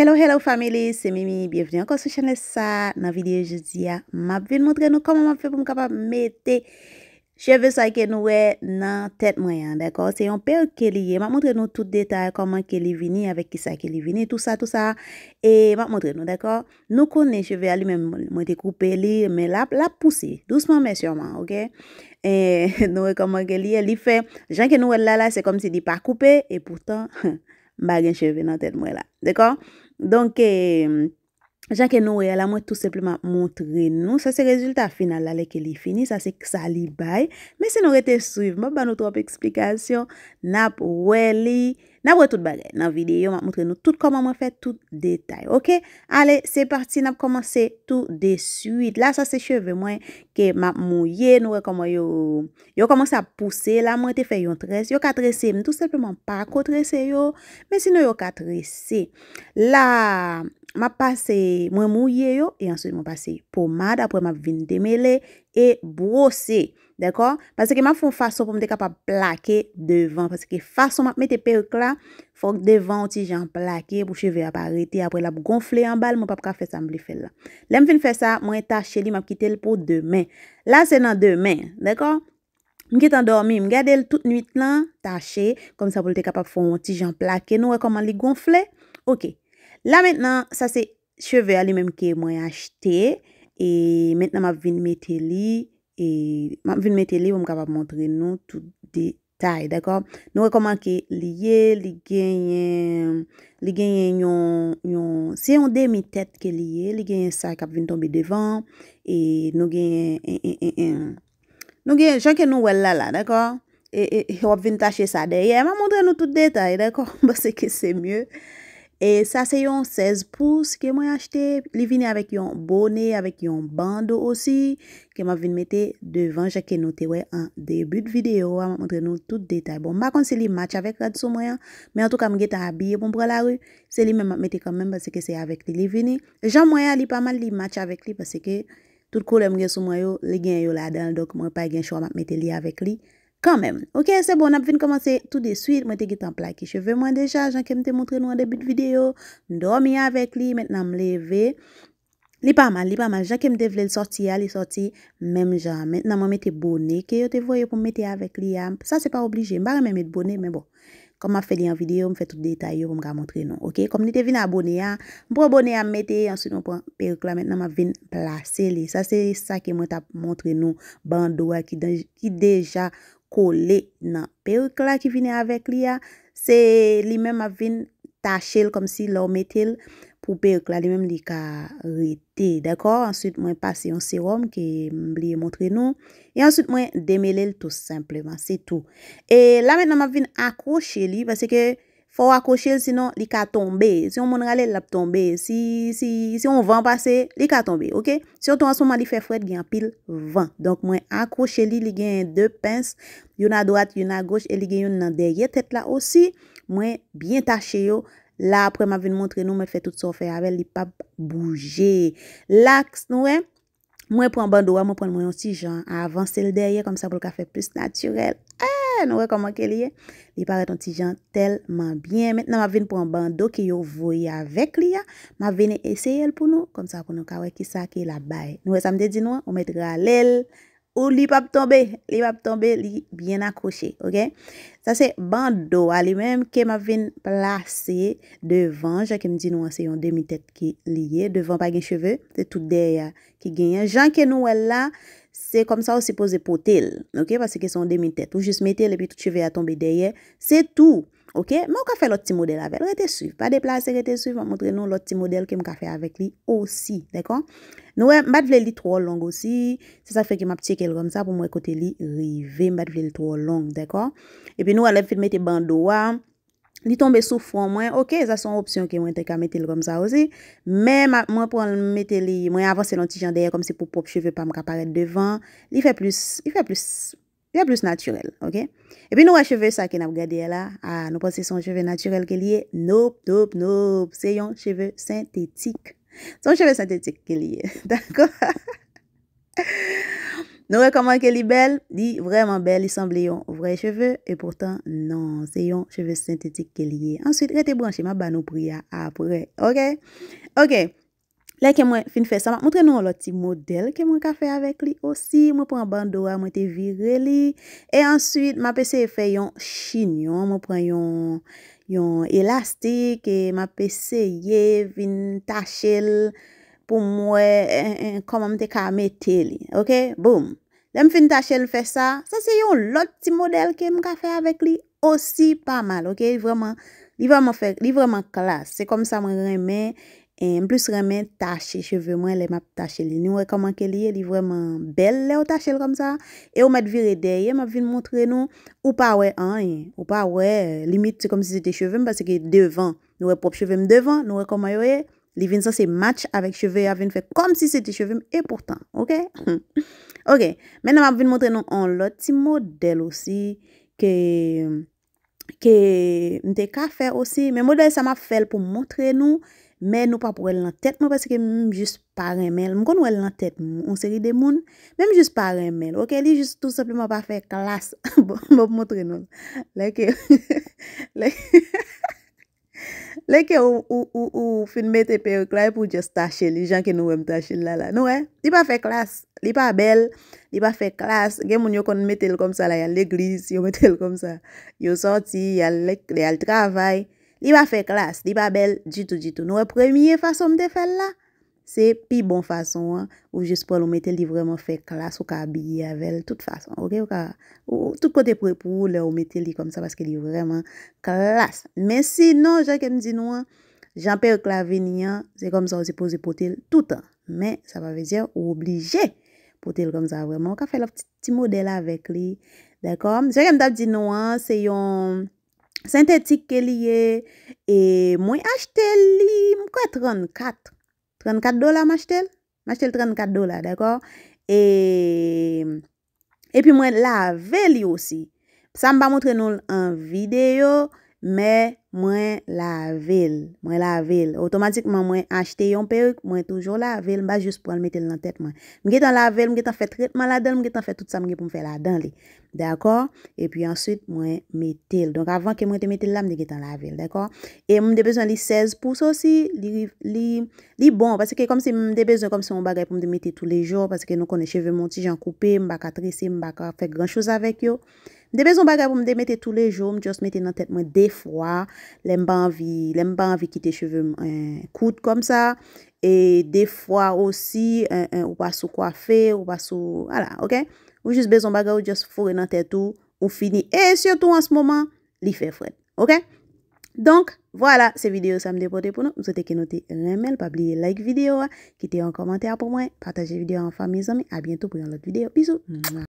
Hello, hello family, se mimi, bienvenue encore sur chanel sa, na video je dis ya ah, Ma ven montre nous comment ma fè pou mkapa mette cheve sa ke nouè nan tèt mwayan, dèkò Se yon pe ou ke liye, ma montre nous tout détail, comment ke li vini, avek ki sa ke li vini, tout sa, tout sa E ma montre nous, dèkò, nou konè, cheve a li men mwen dekoupe li, men lap, lap pousse, doucement men surement, ok E nouè koman ke liye, li fè, jan ke nouè lala, se kom si di pa koupe, et pourtant... bagen cheve nan tet mwe la, dekon? Donke, eh, janke nou e la mwen tout sepleman mwotre nou, sa se rezultat final la leke li fini, sa se ksa li bay, men se nou rete suiv, mwen ban nou trop eksplikasyon, nap wè li... N ap wè tout bagè nan videyo, m ap moutre nou tout koman m wè fè, tout detay. Ok, ale, se parti, n ap komanse tout desuit. La sa se cheve mwen, ke m ap mouye, nou wè koman yo, yo komanse ap pousse, la m wè te fè yon tres, yo ka tresse, m tout sepleman pa ko tresse yo. Men si nou yo ka tresse, la, m ap pase, m wè mouye yo, e ansouy m ap pase pomade, ap wè m ap vin demele. E brose. Dekor? Paseke ma foun fason pou mte kapap plake devan. Paseke fason map mette perk la. Fonk devan ti jan plake pou cheve aparete. Apre la pou gonfle an bal. Mwen pap ka fese am li fel la. Lem fin fese a, mwen tache li map kite l pou demen. La se nan demen. Dekor? Mwen kite an dormi. Mwen gade l tout nuit lan. Tache. Kom sa pou mte kapap foun ti jan plake. Nou rekomman li gonfle. Ok. La menen sa se cheve a li menm ki mwen achete. Ok. E metna ma vin meteli, e ma vin meteli pou m kap ap montre nou tout detay, d'akor? Nou rekomant ki liye, li genyen, li genyen yon, yon, si yon demi tet ke liye, li genyen sa kap vin tombe devan, e nou genyen, en, en, en, en, nou genyen, chanke nou wèl la la, d'akor? E, e, e, yo ap vin tache sa deye, e ma montre nou tout detay, d'akor? Basè ke se mye. E sa se yon 16 pouce ke mwen achete, li vini avèk yon bonè, avèk yon bando osi, ke mwen vini mette devan, jè ke note wè an debüt videyo, a mwen montre nou tout detay. Bon, bakon se li match avèk rad sou mwen, mwen an tou ka mwen geta abye pou mwen pre la wè, se li mwen mwen mette kanmen, basè ke se yon avèk li vini. E jan mwen ya li paman li match avèk li, basè ke tout kou lè mwen gen sou mwen yo, li gen yo la dan, dok mwen pa gen chwa mwen mette li avèk li. Kanmèm, ok, se bon ap vin komanse tout de suite. Mwen te git an plaki cheve mwen deja. Jean kem te montre nou an debi de video. Dormi an vek li, menen an mleve. Li pa man, li pa man. Jean kem te vle l sorti an, li sorti menen an mwen mette boni. Ke yo te voye pou mwete an vek li an. Sa se pa oblije, mba remen mette boni. Men bon, kom ma fe li an video, mwe fe tout detay yo pou mga montre nou. Ok, kom ni te vin an aboni an. Mwen boni an mwete, ensuite mwen pou an perikla. Menen an mwen vin plase li. Sa se sa ke mwen tap montre nou bandoua ki deja kole nan peruk la ki vine avek li ya. Se li men ma vin tache l kom si lor metel pou peruk la li men li ka rete. D'akor, answit mwen pase yon serum ki li yon montre nou. E answit mwen demele l tou simpleman. Se tou. E la men nan ma vin akroche li basi ke... Faw akroche li sinon li ka tombe Si yon moun rale li ap tombe Si yon van pase li ka tombe Siyon ton ansouman li fe fred gen apil van Donk mwen akroche li li gen De pens yon a dorat yon a goch E li gen yon nan derye tet la osi Mwen bien tache yo La apre mwen ven montre nou mwen fe tout sofe Avel li pa bouje La ks nou we Mwen pren bandowa mwen pren mwen yon si Avansel derye kom sa pou lka fe plus naturel Eh Nouwe koman ke liye Li pare ton ti jan telman byen Metna ma ven pou an bando ki yo voye avek liya Ma vene eseye el pou nou Kon sa pou nou kawe ki sa ke la baye Nouwe samde di nouwa, ou mette galel Ou li pap tombe, li pap tombe, li byen akroche, okey? Sa se bando a li menm ke ma ven plase devan. Ja kem di nou an se yon demi tete ki liye, devan pa gen cheve, se tout derye ki genyen. Jan ke nou el la, se kom sa ou se pose potel, okey? Pas se ke son demi tete, ou jis metel epi tout cheve a tombe derye, se tout. Ok, mwen ka fe lot ti model ave, rete suiv, pa deplase, rete suiv, mwen montre nou lot ti model ki mwen ka fe avek li osi, dekon. Nou, mwen bat vle li tro long osi, se sa fe ki mwen ptie ke l kon sa pou mwen kote li rive, mwen bat vle li tro long, dekon. E pi nou alem fi mwete bandowa, li tombe sou fron mwen, ok, sa son opsyon ki mwen te ka mette l kon sa osi, mwen avanse lantijan deye kom se pou pop cheve pa mwen ka paret devan, li fe plus, li fe plus... E pi nou a cheve ah, sa ki nap gade la, a nou pas se son cheve naturel ke liye, nope, nope, nope, se yon cheve sintetik. Son cheve sintetik ke liye, d'akon? Nou rekomman ke li bel, di vreman bel, li sembli yon vre cheve, e pourtant, non, se yon cheve sintetik ke liye. Ansewit, rete branchi, ma banou priya apre, ok? Ok. Lè ke mwen fin fè sa, mwen tren nou lò ti model ke mwen ka fè avèk li osi. Mwen pren bandoura, mwen te vire li. E answit, mwen pe se fè yon chinyon. Mwen pren yon elastik. E mwen pe se ye vin tachel pou mwen e, e, e, koman te ka metè li. Ok, boom. Lè mwen fin tachel fè sa, sa se yon lò ti model ke mwen ka fè avèk li osi pa mal. Ok, li vèm an fè, li vèm an klas. Se kom sa mwen remè. En plus remen tache cheve mwen, le map tache li. Nou re koman ke li, li vreman bel le ou tache l kom sa. E ou mat vire deye, map vin mwotre nou. Ou pa we, an, ou pa we, eh, limit se kom si se te cheve mwen, pase ki devan, nou re pop cheve mwen devan, nou re koman yo e, li vin sa se match avek cheve, avin fe kom si se te cheve mwen, e pourtant, ok? Ok, mena map vin mwotre nou an loti model osi, ke, ke, nte ka fe osi, men model sa ma fel pou mwotre nou, Men ou pa pou el nan tet, mwen paske mwen jist pa remen. Mwen kon ou el nan tet, mwen seri de moun. Mwen jist pa remen. Ok, li jist tout sepli mwen pa fe klas. Mwen pou mwotre nou. Lè ke... Lè ke ou finme tepe, ou klay pou jist tache li. Jan ke nou em tache la la. Nou e? Li pa fe klas. Li pa bel. Li pa fe klas. Gen mwen yo kon metel kom sa la yal egriz. Yo metel kom sa. Yo soti, yal lekle, yal travay. Li pa fe klas, li pa bel, djitou, djitou. Nou e premye fason mde fel la, se pi bon fason, ou jespo l'oumete li vreman fe klas, ou ka biye avel, tout fason, ok? Ou ka, ou tout kote pre pou lè oumete li kom sa, paske li vreman klas. Men si nan, jenke mdi nou an, janpe e klavé ni an, se kom sa ou se pose potel tout an. Men, sa pa vezi an, ou oblije potel kom sa vreman. Ou ka fe lop ti model avèk li, dekom? Jenke mda di nou an, se yon... Sintetik ke liye, e mwen achte li, mwen kwa 34? 34 dola mwen achte li? Mwen achte li 34 dola, d'akor? E, e pi mwen la ve li osi, sa mwen ba moutre nou an videyo. Mwen lavel, mwen lavel, otomatikman mwen achte yon perik, mwen toujou lavel, mba jous pou an metel nan tet mwen Mwen getan lavel, mwen getan fet retman la den, mwen getan fet tout sa mwen getan fet la den li D'akor, epi answit mwen metel, donk avan ke mwen te metel la mwen getan lavel, d'akor E mwen de bezon li 16 pouso si, li bon, paske kom se mwen de bezon kom se mwen bagay pou mwen de metel tou le jor Paske nou konen cheve moun ti jan koupe, mwen baka trisi, mwen baka fek gran chouz avek yo De bezon baga pou m de mette tou le jom, jost mette nan tet mwen defwa, lem ba anvi, lem ba anvi kite cheve eh, kout kom sa, e defwa osi, eh, eh, ou pa sou kwafe, ou pa sou, ala, ok, ou jist bezon baga ou jost fure nan tet tou, ou fini, e surtout anse moman, li fe fwen, ok? Donk, wala, se video sa m depote pou nou, mzote ke note lèmèl, pa bli like video, kite yon komante apon mwen, pataje video anfa, mizanme, a bientou pou yon lot video, bizou, mwa!